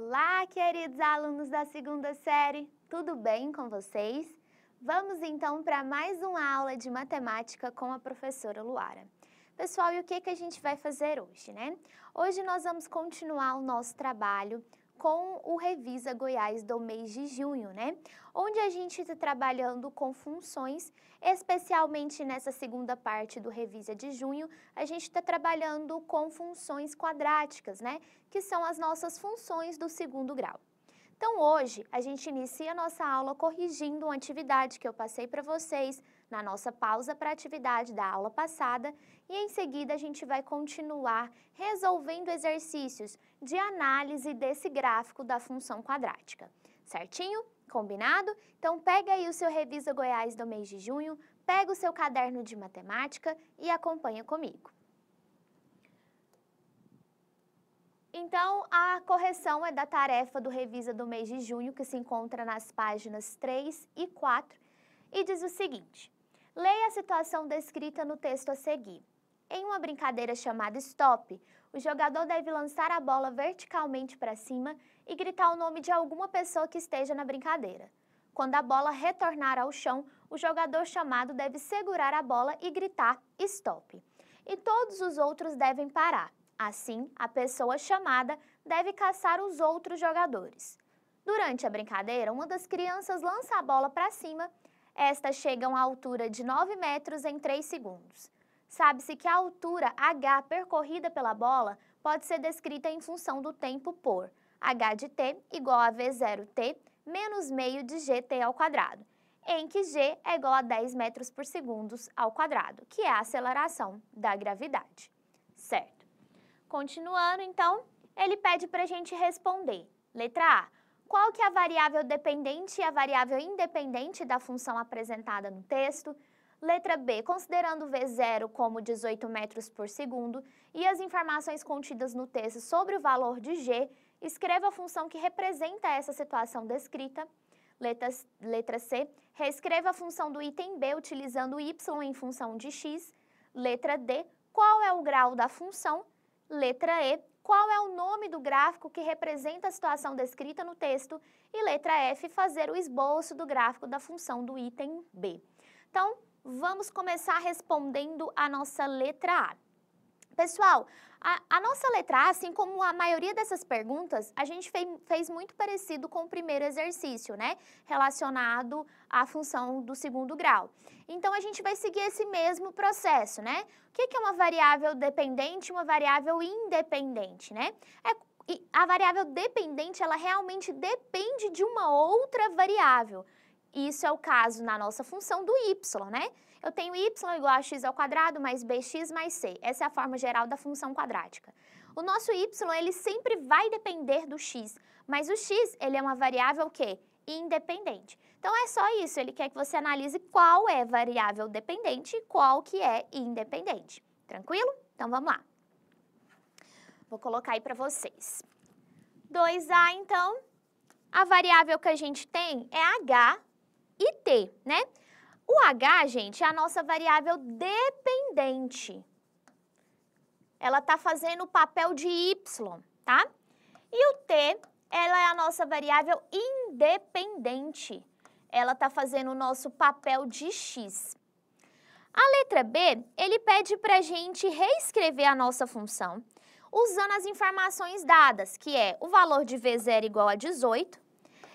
Olá, queridos alunos da segunda série, tudo bem com vocês? Vamos então para mais uma aula de matemática com a professora Luara. Pessoal, e o que, que a gente vai fazer hoje, né? Hoje nós vamos continuar o nosso trabalho com o Revisa Goiás do mês de junho, né? Onde a gente está trabalhando com funções, especialmente nessa segunda parte do Revisa de junho, a gente está trabalhando com funções quadráticas, né? Que são as nossas funções do segundo grau. Então, hoje, a gente inicia a nossa aula corrigindo uma atividade que eu passei para vocês na nossa pausa para a atividade da aula passada e em seguida a gente vai continuar resolvendo exercícios de análise desse gráfico da função quadrática. Certinho? Combinado? Então pega aí o seu Revisa Goiás do mês de junho, pega o seu caderno de matemática e acompanha comigo. Então, a correção é da tarefa do Revisa do mês de junho, que se encontra nas páginas 3 e 4, e diz o seguinte: Leia a situação descrita no texto a seguir. Em uma brincadeira chamada stop, o jogador deve lançar a bola verticalmente para cima e gritar o nome de alguma pessoa que esteja na brincadeira. Quando a bola retornar ao chão, o jogador chamado deve segurar a bola e gritar stop. E todos os outros devem parar. Assim, a pessoa chamada deve caçar os outros jogadores. Durante a brincadeira, uma das crianças lança a bola para cima estas chegam à altura de 9 metros em 3 segundos. Sabe-se que a altura h percorrida pela bola pode ser descrita em função do tempo por h de t igual a v0t menos meio de gt ao quadrado, em que g é igual a 10 metros por segundo ao quadrado, que é a aceleração da gravidade. Certo. Continuando, então, ele pede para a gente responder. Letra A qual que é a variável dependente e a variável independente da função apresentada no texto. Letra B, considerando V0 como 18 metros por segundo e as informações contidas no texto sobre o valor de G, escreva a função que representa essa situação descrita. Letra, letra C, reescreva a função do item B utilizando y em função de x. Letra D, qual é o grau da função? Letra E, qual é o nome do gráfico que representa a situação descrita no texto e letra F, fazer o esboço do gráfico da função do item B. Então, vamos começar respondendo a nossa letra A. Pessoal, a, a, nossa letra A, assim como a maioria dessas perguntas, a gente fei, fez muito parecido com o primeiro exercício, né? Relacionado à função do segundo grau. Então, a gente vai seguir esse mesmo processo, né? O que, que é uma variável dependente e uma variável independente, né? É, a variável dependente, ela realmente depende de uma outra variável. Isso é o caso na nossa função do y, né? Eu tenho y igual a x ao quadrado mais bx mais c. Essa é a forma geral da função quadrática. O nosso y, ele sempre vai depender do x, mas o x, ele é uma variável o quê? Independente. Então é só isso, ele quer que você analise qual é variável dependente e qual que é independente. Tranquilo? Então vamos lá. Vou colocar aí para vocês. 2A, então, a variável que a gente tem é h e T, né? O H, gente, é a nossa variável dependente. Ela está fazendo o papel de Y, tá? E o T, ela é a nossa variável independente. Ela está fazendo o nosso papel de X. A letra B, ele pede para a gente reescrever a nossa função usando as informações dadas, que é o valor de V0 igual a 18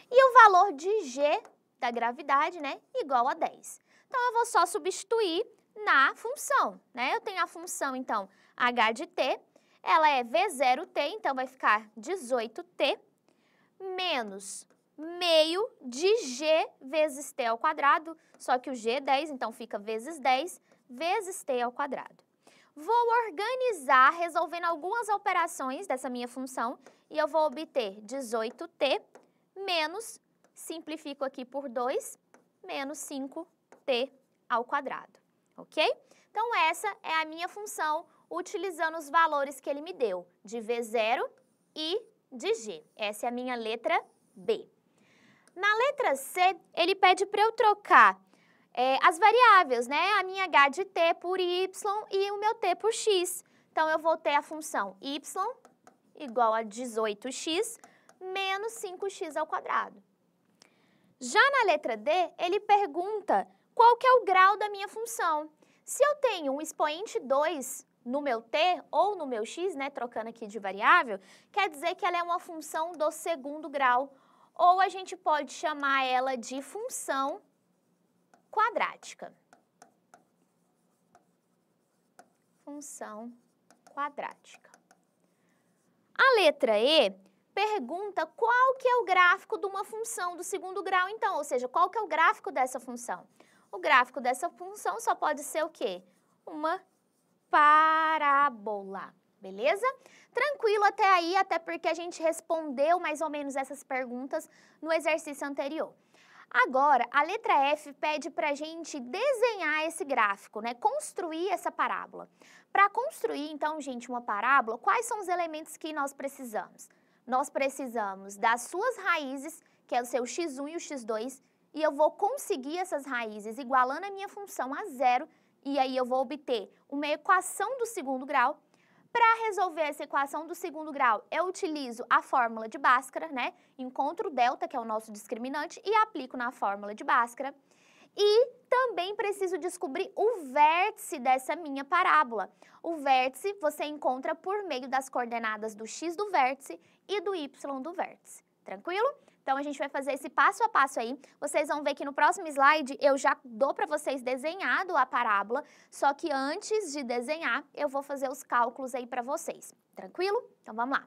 e o valor de G da gravidade, né, igual a 10. Então, eu vou só substituir na função, né? Eu tenho a função, então, h de t, ela é v0t, então vai ficar 18t, menos meio de g vezes t ao quadrado, só que o g é 10, então fica vezes 10, vezes t ao quadrado. Vou organizar resolvendo algumas operações dessa minha função e eu vou obter 18t menos simplifico aqui por 2, menos 5t ao quadrado, ok? Então, essa é a minha função utilizando os valores que ele me deu, de V0 e de G. Essa é a minha letra B. Na letra C, ele pede para eu trocar é, as variáveis, né? A minha h de t por y e o meu t por x. Então, eu vou ter a função y igual a 18x menos 5x ao quadrado. Já na letra D, ele pergunta qual que é o grau da minha função. Se eu tenho um expoente 2 no meu t ou no meu x, né, trocando aqui de variável, quer dizer que ela é uma função do segundo grau, ou a gente pode chamar ela de função quadrática. Função quadrática. A letra E pergunta qual que é o gráfico de uma função do segundo grau, então, ou seja, qual que é o gráfico dessa função? O gráfico dessa função só pode ser o quê? Uma parábola, beleza? Tranquilo até aí, até porque a gente respondeu mais ou menos essas perguntas no exercício anterior. Agora, a letra F pede para a gente desenhar esse gráfico, né? Construir essa parábola. Para construir, então, gente, uma parábola, quais são os elementos que nós precisamos? nós precisamos das suas raízes, que é o seu x1 e o x2, e eu vou conseguir essas raízes igualando a minha função a zero, e aí eu vou obter uma equação do segundo grau. Para resolver essa equação do segundo grau, eu utilizo a fórmula de Bhaskara, né? Encontro o delta, que é o nosso discriminante, e aplico na fórmula de Bhaskara. E também preciso descobrir o vértice dessa minha parábola. O vértice você encontra por meio das coordenadas do x do vértice e do y do vértice. Tranquilo? Então, a gente vai fazer esse passo a passo aí. Vocês vão ver que no próximo slide eu já dou para vocês desenhado a parábola, só que antes de desenhar, eu vou fazer os cálculos aí para vocês. Tranquilo? Então, vamos lá.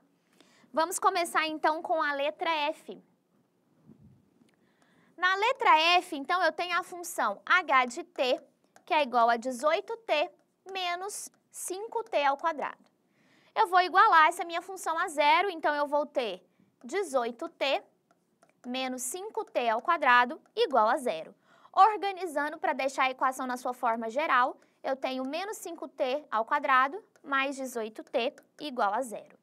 Vamos começar então com a letra F. Na letra F, então, eu tenho a função h de t, que é igual a 18t menos 5t ao quadrado. Eu vou igualar essa minha função a zero, então eu vou ter 18t menos 5t ao quadrado igual a zero. Organizando para deixar a equação na sua forma geral, eu tenho menos 5t ao quadrado mais 18t igual a zero.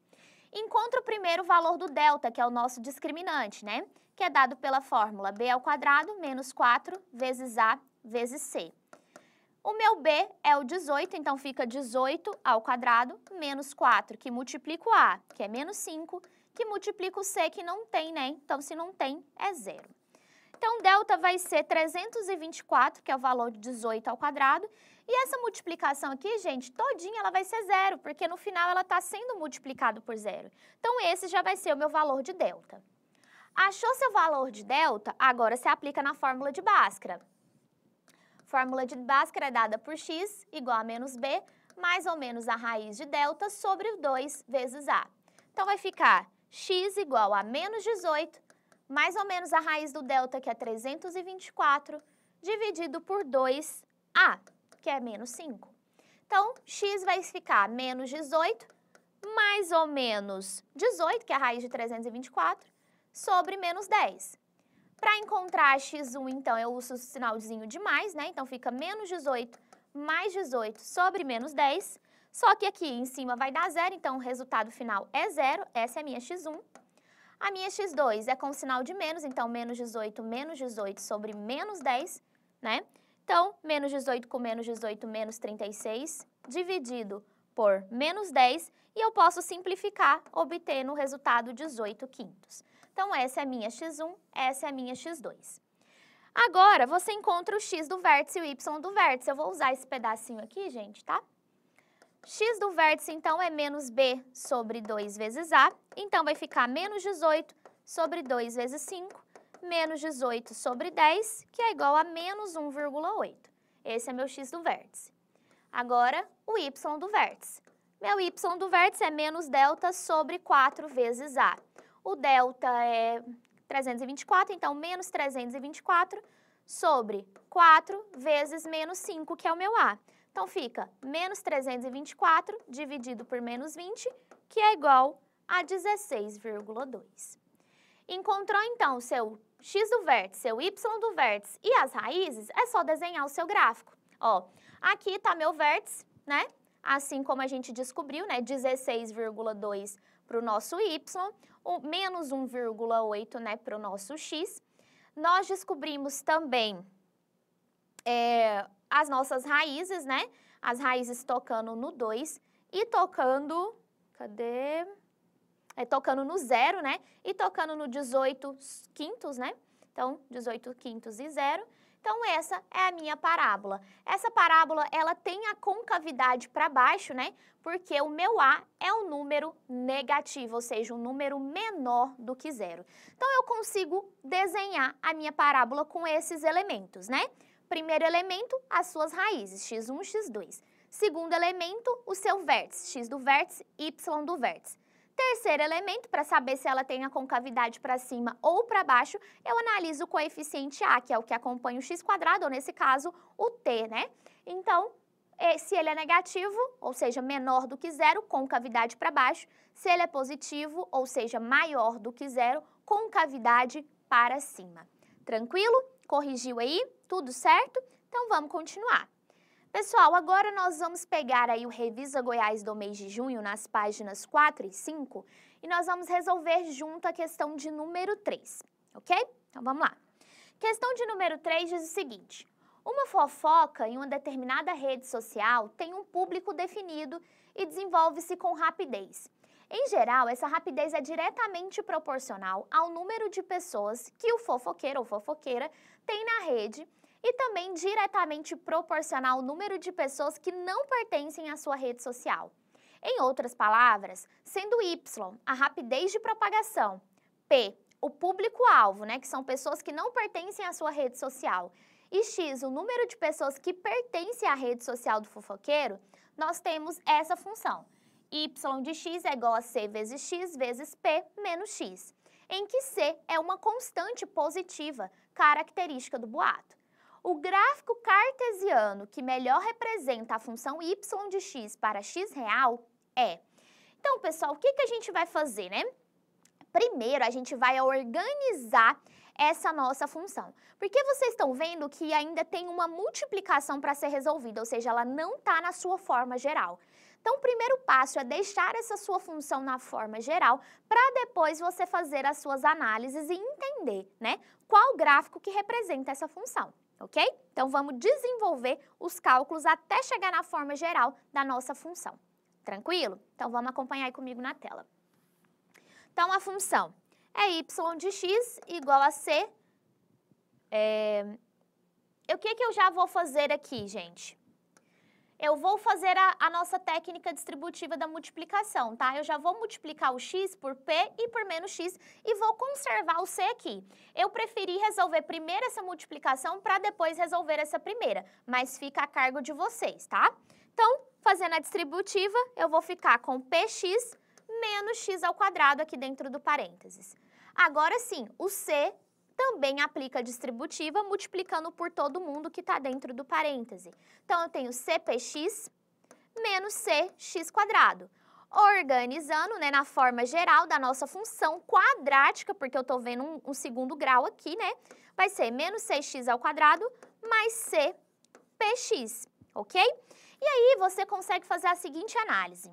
Encontra o primeiro valor do delta, que é o nosso discriminante, né? que é dado pela fórmula b ao quadrado menos 4 vezes a vezes c. O meu b é o 18, então fica 18 ao quadrado menos 4, que multiplica o a, que é menos 5, que multiplica o c, que não tem, né? Então, se não tem, é zero. Então, delta vai ser 324, que é o valor de 18 ao quadrado. E essa multiplicação aqui, gente, todinha ela vai ser zero, porque no final ela está sendo multiplicado por zero. Então, esse já vai ser o meu valor de delta. Achou seu valor de delta? Agora você aplica na fórmula de Bhaskara. Fórmula de Bhaskara é dada por x igual a menos b mais ou menos a raiz de delta sobre 2 vezes a. Então vai ficar x igual a menos 18 mais ou menos a raiz do delta, que é 324, dividido por 2a, que é menos 5. Então, x vai ficar menos 18 mais ou menos 18, que é a raiz de 324, sobre menos 10. Para encontrar x1, então, eu uso o sinalzinho de mais, né? Então, fica menos 18 mais 18 sobre menos 10. Só que aqui em cima vai dar zero, então o resultado final é zero. Essa é a minha x1. A minha x2 é com sinal de menos, então menos 18 menos 18 sobre menos 10, né? Então, menos 18 com menos 18, menos 36, dividido por menos 10, e eu posso simplificar, obtendo o resultado 18 quintos. Então, essa é a minha x1, essa é a minha x2. Agora, você encontra o x do vértice e o y do vértice. Eu vou usar esse pedacinho aqui, gente, tá? x do vértice, então, é menos b sobre 2 vezes a. Então, vai ficar menos 18 sobre 2 vezes 5, menos 18 sobre 10, que é igual a menos 1,8. Esse é meu x do vértice. Agora, o y do vértice. Meu y do vértice é menos delta sobre 4 vezes a. O delta é 324, então menos 324 sobre 4 vezes menos 5, que é o meu A. Então fica menos 324 dividido por menos 20, que é igual a 16,2. Encontrou então o seu x do vértice, o y do vértice e as raízes, é só desenhar o seu gráfico. Ó, aqui está meu vértice, né? Assim como a gente descobriu, né? 16,2 para o nosso y, o menos 1,8 né, para o nosso x. Nós descobrimos também é, as nossas raízes, né? As raízes tocando no 2 e tocando... Cadê? É, tocando no zero, né? E tocando no 18 quintos, né? Então, 18 quintos e zero. Então essa é a minha parábola. Essa parábola, ela tem a concavidade para baixo, né? Porque o meu A é um número negativo, ou seja, um número menor do que zero. Então eu consigo desenhar a minha parábola com esses elementos, né? Primeiro elemento, as suas raízes, x1, x2. Segundo elemento, o seu vértice, x do vértice, y do vértice. Terceiro elemento, para saber se ela tem a concavidade para cima ou para baixo, eu analiso o coeficiente A, que é o que acompanha o x quadrado, ou nesse caso, o t, né? Então, se ele é negativo, ou seja, menor do que zero, concavidade para baixo. Se ele é positivo, ou seja, maior do que zero, concavidade para cima. Tranquilo? Corrigiu aí? Tudo certo? Então vamos continuar. Pessoal, agora nós vamos pegar aí o Revisa Goiás do mês de junho, nas páginas 4 e 5, e nós vamos resolver junto a questão de número 3, ok? Então vamos lá. Questão de número 3 diz o seguinte: uma fofoca em uma determinada rede social tem um público definido e desenvolve-se com rapidez. Em geral, essa rapidez é diretamente proporcional ao número de pessoas que o fofoqueiro ou fofoqueira tem na rede e também diretamente proporcional ao número de pessoas que não pertencem à sua rede social. Em outras palavras, sendo Y a rapidez de propagação, P o público-alvo, né, que são pessoas que não pertencem à sua rede social, e X o número de pessoas que pertencem à rede social do fofoqueiro, nós temos essa função. Y de X é igual a C vezes X vezes P menos X, em que C é uma constante positiva, característica do boato. O gráfico cartesiano que melhor representa a função y de x para x real é. Então, pessoal, o que, que a gente vai fazer, né? Primeiro, a gente vai organizar essa nossa função. Porque vocês estão vendo que ainda tem uma multiplicação para ser resolvida, ou seja, ela não está na sua forma geral. Então, o primeiro passo é deixar essa sua função na forma geral para depois você fazer as suas análises e entender né, qual gráfico que representa essa função ok? Então, vamos desenvolver os cálculos até chegar na forma geral da nossa função. Tranquilo? Então, vamos acompanhar aí comigo na tela. Então, a função é y de x igual a c... É... O que, que eu já vou fazer aqui, gente? eu vou fazer a, a, nossa técnica distributiva da multiplicação, tá? Eu já vou multiplicar o x por p e por menos x e vou conservar o c aqui. Eu preferi resolver primeiro essa multiplicação para depois resolver essa primeira, mas fica a cargo de vocês, tá? Então, fazendo a distributiva, eu vou ficar com px menos x ao quadrado aqui dentro do parênteses. Agora sim, o c também aplica a distributiva multiplicando por todo mundo que está dentro do parêntese. Então, eu tenho CPx menos CX quadrado. Organizando né, na forma geral da nossa função quadrática, porque eu estou vendo um, um, segundo grau aqui, né? Vai ser menos CX ao quadrado mais CPx, ok? E aí você consegue fazer a seguinte análise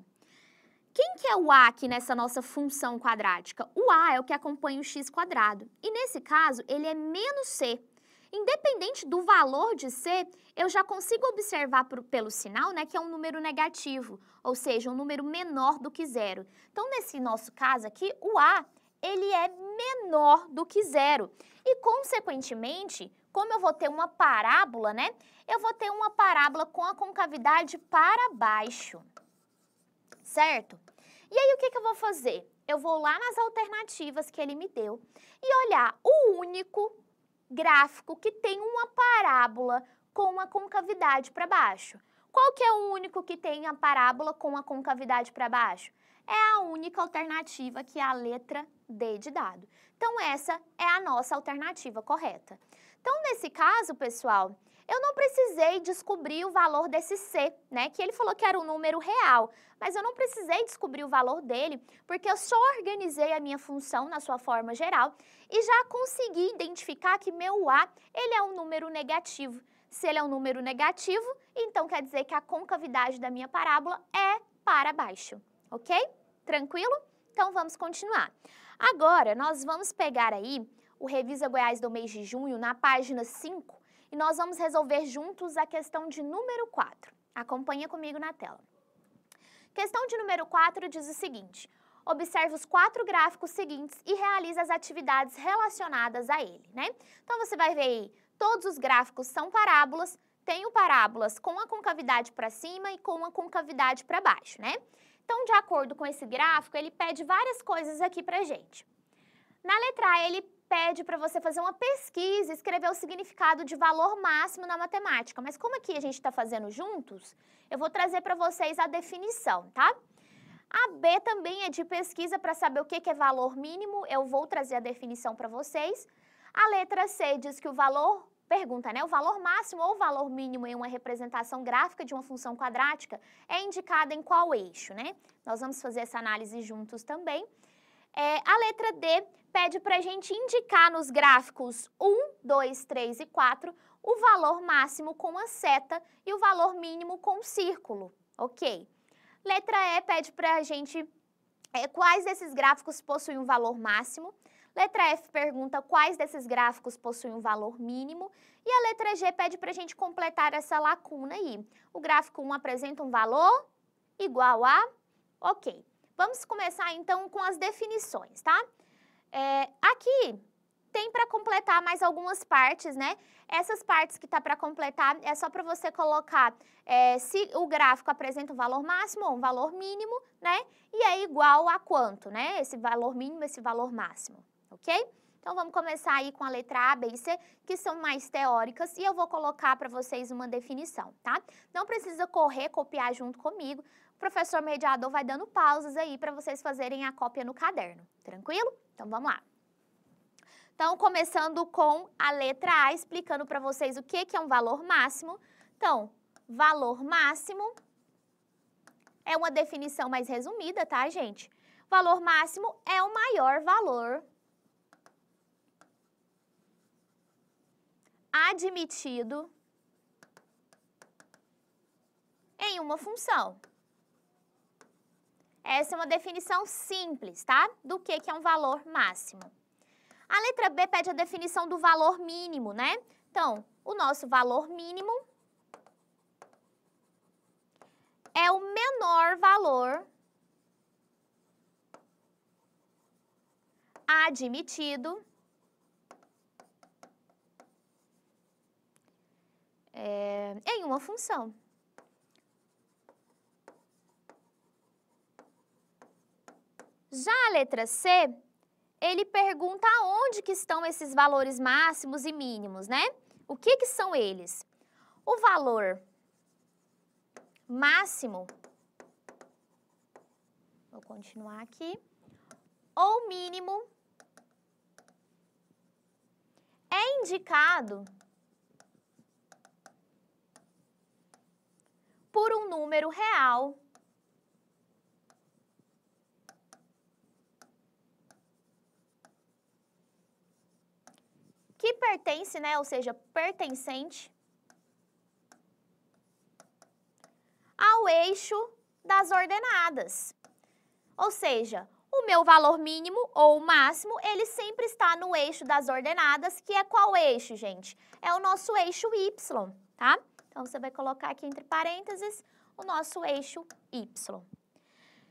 que é o a aqui nessa nossa função quadrática? O a é o que acompanha o x quadrado. E nesse caso, ele é menos c. Independente do valor de c, eu já consigo observar por, pelo sinal né, que é um número negativo, ou seja, um número menor do que zero. Então, nesse nosso caso aqui, o a ele é menor do que zero. E, consequentemente, como eu vou ter uma parábola, né? Eu vou ter uma parábola com a concavidade para baixo, certo? E aí, o que, que eu vou fazer? Eu vou lá nas alternativas que ele me deu e olhar o único gráfico que tem uma parábola com uma concavidade para baixo. Qual que é o único que tem a parábola com a concavidade para baixo? É a única alternativa que é a letra D de dado. Então, essa é a nossa alternativa correta. Então, nesse caso, pessoal, eu não precisei descobrir o valor desse C, né? Que ele falou que era um número real, mas eu não precisei descobrir o valor dele, porque eu só organizei a minha função na sua forma geral e já consegui identificar que meu A, ele é um número negativo. Se ele é um número negativo, então quer dizer que a concavidade da minha parábola é para baixo, ok? Tranquilo? Então vamos continuar. Agora, nós vamos pegar aí o Revisa Goiás do mês de junho, na página 5, e nós vamos resolver juntos a questão de número 4. Acompanha comigo na tela. Questão de número 4 diz o seguinte: observe os quatro gráficos seguintes e realize as atividades relacionadas a ele, né? Então você vai ver aí, todos os gráficos são parábolas, tenho parábolas com a concavidade para cima e com a concavidade para baixo, né? Então, de acordo com esse gráfico, ele pede várias coisas aqui para gente. Na letra A, ele pede para você fazer uma pesquisa, escrever o significado de valor máximo na matemática. Mas como aqui a gente está fazendo juntos, eu vou trazer para vocês a definição, tá? A B também é de pesquisa para saber o que é valor mínimo, eu vou trazer a definição para vocês. A letra C diz que o valor pergunta, né? O valor máximo ou valor mínimo em uma representação gráfica de uma função quadrática é indicado em qual eixo, né? Nós vamos fazer essa análise juntos também. É, a letra D pede para a gente indicar nos gráficos 1, 2, 3 e 4 o valor máximo com a seta e o valor mínimo com o círculo, ok? Letra E pede para a gente é, quais desses gráficos possuem um valor máximo. Letra F pergunta quais desses gráficos possuem um valor mínimo. E a letra G pede para a gente completar essa lacuna aí. O gráfico 1 apresenta um valor igual a... Ok. Vamos começar então com as definições, tá? É, aqui tem para completar mais algumas partes, né? Essas partes que tá para completar é só para você colocar é, se o gráfico apresenta um valor máximo ou um valor mínimo, né? E é igual a quanto, né? Esse valor mínimo, esse valor máximo, ok? Então vamos começar aí com a letra A, B e C, que são mais teóricas, e eu vou colocar para vocês uma definição, tá? Não precisa correr, copiar junto comigo. O professor mediador vai dando pausas aí para vocês fazerem a cópia no caderno, tranquilo? Então vamos lá. Então, começando com a letra A, explicando para vocês o que, que é um valor máximo. Então, valor máximo é uma definição mais resumida, tá, gente? Valor máximo é o maior valor admitido em uma função. Essa é uma definição simples, tá? Do que, que é um valor máximo. A letra B pede a definição do valor mínimo, né? Então, o nosso valor mínimo é o menor valor admitido é, em uma função. Já a letra C, ele pergunta aonde que estão esses valores máximos e mínimos, né? O que que são eles? O valor máximo, vou continuar aqui, ou mínimo, é indicado por um número real. Que pertence, né? Ou seja, pertencente ao eixo das ordenadas. Ou seja, o meu valor mínimo ou máximo, ele sempre está no eixo das ordenadas, que é qual eixo, gente? É o nosso eixo y, tá? Então, você vai colocar aqui entre parênteses o nosso eixo Y.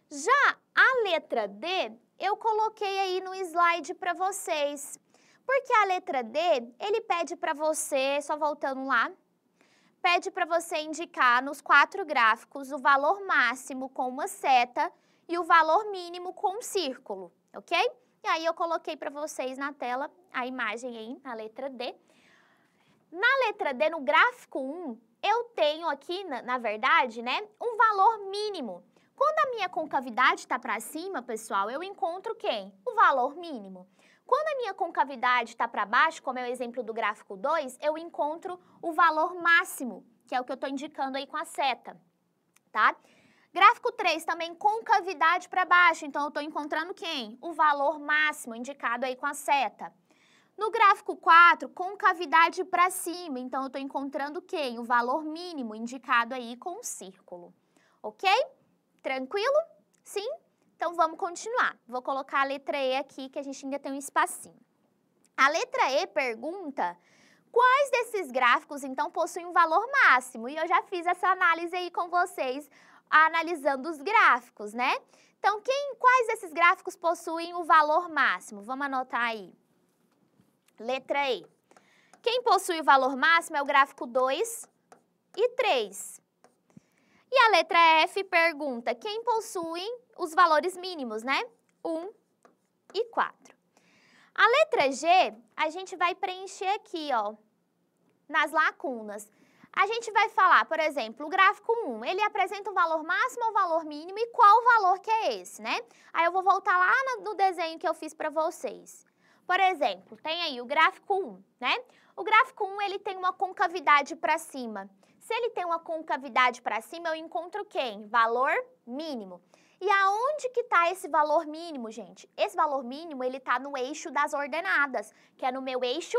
Já a letra D, eu coloquei aí no slide para vocês, porque a letra D, ele pede para você, só voltando lá, pede para você indicar nos quatro gráficos o valor máximo com uma seta e o valor mínimo com um círculo, ok? E aí eu coloquei para vocês na tela a imagem aí, a letra D, na letra D, no gráfico 1, eu tenho aqui, na, na verdade, né, um valor mínimo. Quando a minha concavidade está para cima, pessoal, eu encontro quem? O valor mínimo. Quando a minha concavidade está para baixo, como é o exemplo do gráfico 2, eu encontro o valor máximo, que é o que eu estou indicando aí com a seta, tá? Gráfico 3 também concavidade para baixo, então eu estou encontrando quem? O valor máximo indicado aí com a seta. No gráfico 4, concavidade para cima, então eu estou encontrando quem? O valor mínimo indicado aí com um círculo, ok? Tranquilo? Sim? Então vamos continuar. Vou colocar a letra E aqui, que a gente ainda tem um espacinho. A letra E pergunta quais desses gráficos, então, possuem um valor máximo. E eu já fiz essa análise aí com vocês, analisando os gráficos, né? Então, quem, quais desses gráficos possuem o valor máximo? Vamos anotar aí. Letra E. Quem possui o valor máximo é o gráfico 2 e 3. E a letra F pergunta quem possui os valores mínimos, né? 1 e 4. A letra G, a gente vai preencher aqui, ó, nas lacunas. A gente vai falar, por exemplo, o gráfico 1, ele apresenta um valor máximo ou o valor mínimo e qual o valor que é esse, né? Aí eu vou voltar lá no desenho que eu fiz para vocês. Por exemplo, tem aí o gráfico 1, né? O gráfico 1, ele tem uma concavidade para cima. Se ele tem uma concavidade para cima, eu encontro quem? Valor mínimo. E aonde que está esse valor mínimo, gente? Esse valor mínimo, ele está no eixo das ordenadas, que é no meu eixo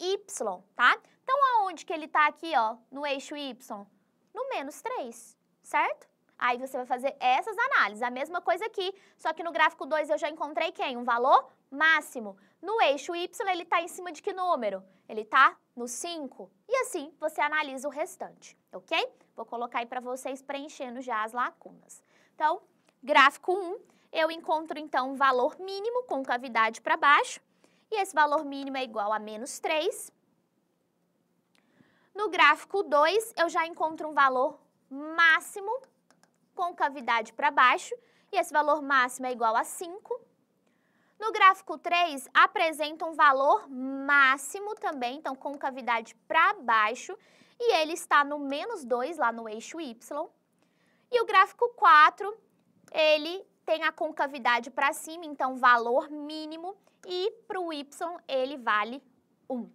Y, tá? Então, aonde que ele está aqui, ó, no eixo Y? No menos 3, certo? Aí você vai fazer essas análises. A mesma coisa aqui, só que no gráfico 2 eu já encontrei quem? Um valor máximo. No eixo y, ele está em cima de que número? Ele está no 5. E assim você analisa o restante, ok? Vou colocar aí para vocês preenchendo já as lacunas. Então, gráfico 1, eu encontro então um valor mínimo com cavidade para baixo. E esse valor mínimo é igual a menos 3. No gráfico 2, eu já encontro um valor máximo com cavidade para baixo. E esse valor máximo é igual a 5. No gráfico 3, apresenta um valor máximo também, então concavidade para baixo, e ele está no menos 2 lá no eixo Y. E o gráfico 4, ele tem a concavidade para cima, então valor mínimo, e para o Y ele vale 1.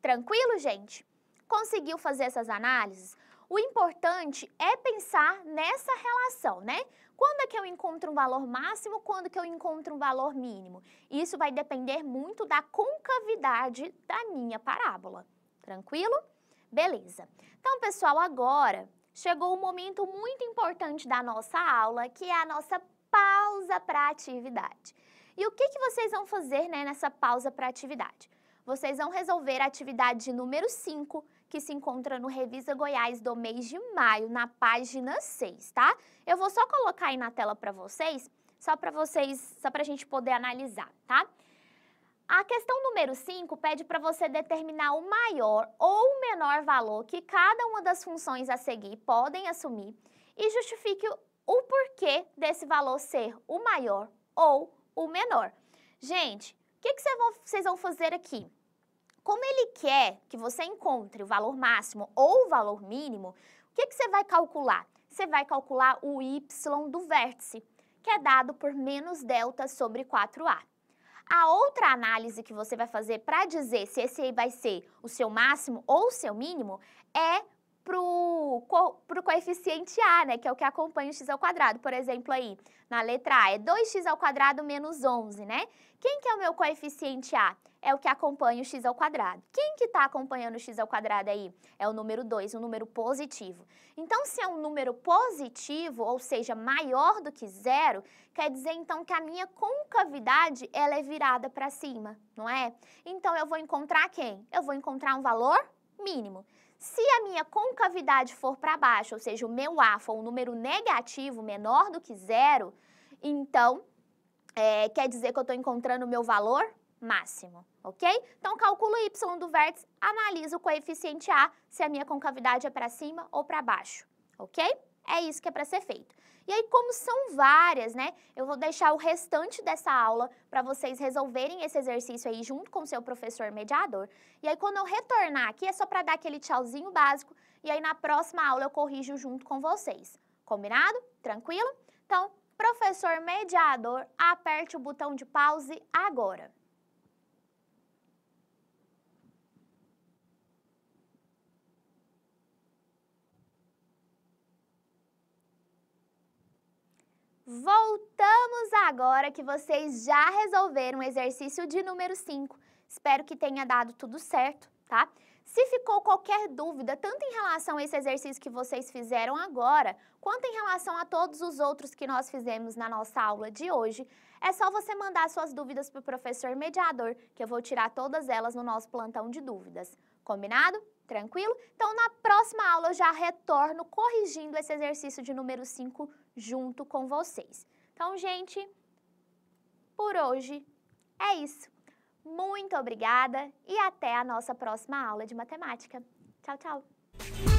Tranquilo, gente? Conseguiu fazer essas análises? O importante é pensar nessa relação, né? Quando é que eu encontro um valor máximo, quando que eu encontro um valor mínimo? Isso vai depender muito da concavidade da minha parábola. Tranquilo? Beleza. Então, pessoal, agora chegou o um momento muito importante da nossa aula, que é a nossa pausa para atividade. E o que, que vocês vão fazer né, nessa pausa para atividade? Vocês vão resolver a atividade número 5, que se encontra no Revisa Goiás do mês de maio, na página 6, tá? Eu vou só colocar aí na tela para vocês, só para vocês, só para a gente poder analisar, tá? A questão número 5 pede para você determinar o maior ou o menor valor que cada uma das funções a seguir podem assumir e justifique o porquê desse valor ser o maior ou o menor. Gente, o que, que vocês vão fazer aqui? como ele quer que você encontre o valor máximo ou o valor mínimo, o que, que você vai calcular? Você vai calcular o y do vértice, que é dado por menos delta sobre 4a. A outra análise que você vai fazer para dizer se esse vai ser o seu máximo ou o seu mínimo é para o coeficiente A, né, que é o que acompanha o x ao quadrado. Por exemplo, aí, na letra A, é 2x ao quadrado menos 11, né? Quem que é o meu coeficiente A? É o que acompanha o x ao quadrado. Quem que está acompanhando o x ao quadrado aí? É o número 2, o um número positivo. Então, se é um número positivo, ou seja, maior do que zero, quer dizer, então, que a minha concavidade, ela é virada para cima, não é? Então, eu vou encontrar quem? Eu vou encontrar um valor mínimo. Se a minha concavidade for para baixo, ou seja, o meu A for um número negativo menor do que zero, então é, quer dizer que eu estou encontrando o meu valor máximo, ok? Então, calculo y do vértice, analiso o coeficiente A, se a minha concavidade é para cima ou para baixo, ok? É isso que é para ser feito. E aí, como são várias, né? Eu vou deixar o restante dessa aula para vocês resolverem esse exercício aí junto com o seu professor mediador. E aí, quando eu retornar aqui, é só para dar aquele tchauzinho básico. E aí, na próxima aula, eu corrijo junto com vocês. Combinado? Tranquilo? Então, professor mediador, aperte o botão de pause agora. Voltamos agora que vocês já resolveram o exercício de número 5. Espero que tenha dado tudo certo, tá? Se ficou qualquer dúvida, tanto em relação a esse exercício que vocês fizeram agora, quanto em relação a todos os outros que nós fizemos na nossa aula de hoje, é só você mandar suas dúvidas para o professor mediador, que eu vou tirar todas elas no nosso plantão de dúvidas. Combinado? Tranquilo? Então, na próxima aula, eu já retorno corrigindo esse exercício de número 5 junto com vocês. Então, gente, por hoje é isso. Muito obrigada e até a nossa próxima aula de matemática. Tchau, tchau!